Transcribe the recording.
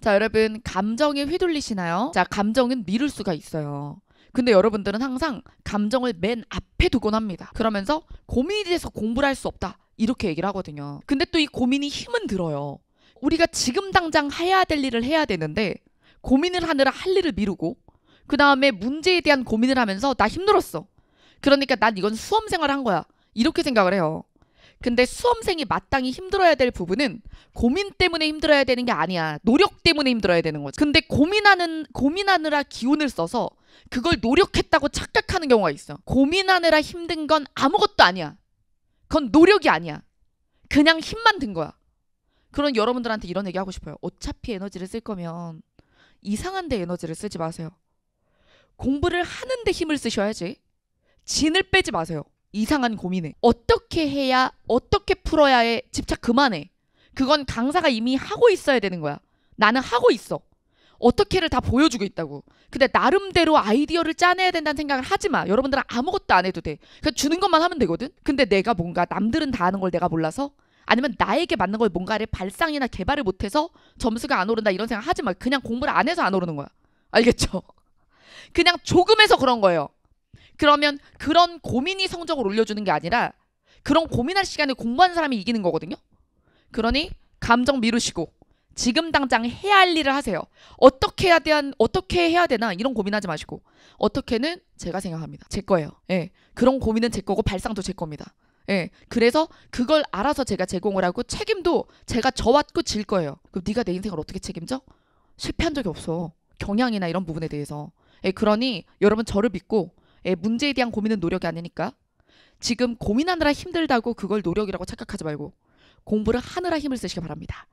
자, 여러분, 감정에 휘둘리시나요? 자, 감정은 미룰 수가 있어요. 근데 여러분들은 항상 감정을 맨 앞에 두곤 합니다. 그러면서 고민이 돼서 공부를 할 수 없다. 이렇게 얘기를 하거든요. 근데 또 이 고민이 힘은 들어요. 우리가 지금 당장 해야 될 일을 해야 되는데 고민을 하느라 할 일을 미루고 그 다음에 문제에 대한 고민을 하면서 나 힘들었어. 그러니까 난 이건 수험생활을 한 거야. 이렇게 생각을 해요. 근데 수험생이 마땅히 힘들어야 될 부분은 고민 때문에 힘들어야 되는 게 아니야. 노력 때문에 힘들어야 되는 거지. 근데 고민하는 고민하느라 기운을 써서 그걸 노력했다고 착각하는 경우가 있어. 고민하느라 힘든 건 아무것도 아니야. 그건 노력이 아니야. 그냥 힘만 든 거야. 그런 여러분들한테 이런 얘기 하고 싶어요. 어차피 에너지를 쓸 거면 이상한 데 에너지를 쓰지 마세요. 공부를 하는데 힘을 쓰셔야지. 진을 빼지 마세요. 이상한 고민해. 어떻게 해야, 어떻게 풀어야 해. 집착 그만해. 그건 강사가 이미 하고 있어야 되는 거야. 나는 하고 있어. 어떻게를 다 보여주고 있다고. 근데 나름대로 아이디어를 짜내야 된다는 생각을 하지 마. 여러분들은 아무것도 안 해도 돼. 그냥 주는 것만 하면 되거든. 근데 내가 뭔가 남들은 다 하는 걸 내가 몰라서 아니면 나에게 맞는 걸 뭔가를 발상이나 개발을 못해서 점수가 안 오른다 이런 생각 하지 마. 그냥 공부를 안 해서 안 오르는 거야. 알겠죠? 그냥 조금해서 그런 거예요. 그러면 그런 고민이 성적을 올려주는 게 아니라 그런 고민할 시간을 공부하는 사람이 이기는 거거든요. 그러니 감정 미루시고 지금 당장 해야 할 일을 하세요. 어떻게 해야 대한 어떻게 해야 되나 이런 고민하지 마시고 어떻게는 제가 생각합니다. 제 거예요. 예. 그런 고민은 제 거고 발상도 제 겁니다. 예. 그래서 그걸 알아서 제가 제공을 하고 책임도 제가 져왔고 질 거예요. 그럼 네가 내 인생을 어떻게 책임져? 실패한 적이 없어. 경향이나 이런 부분에 대해서. 예, 그러니 여러분 저를 믿고 에 예, 문제에 대한 고민은 노력이 아니니까 지금 고민하느라 힘들다고 그걸 노력이라고 착각하지 말고 공부를 하느라 힘을 쓰시기 바랍니다.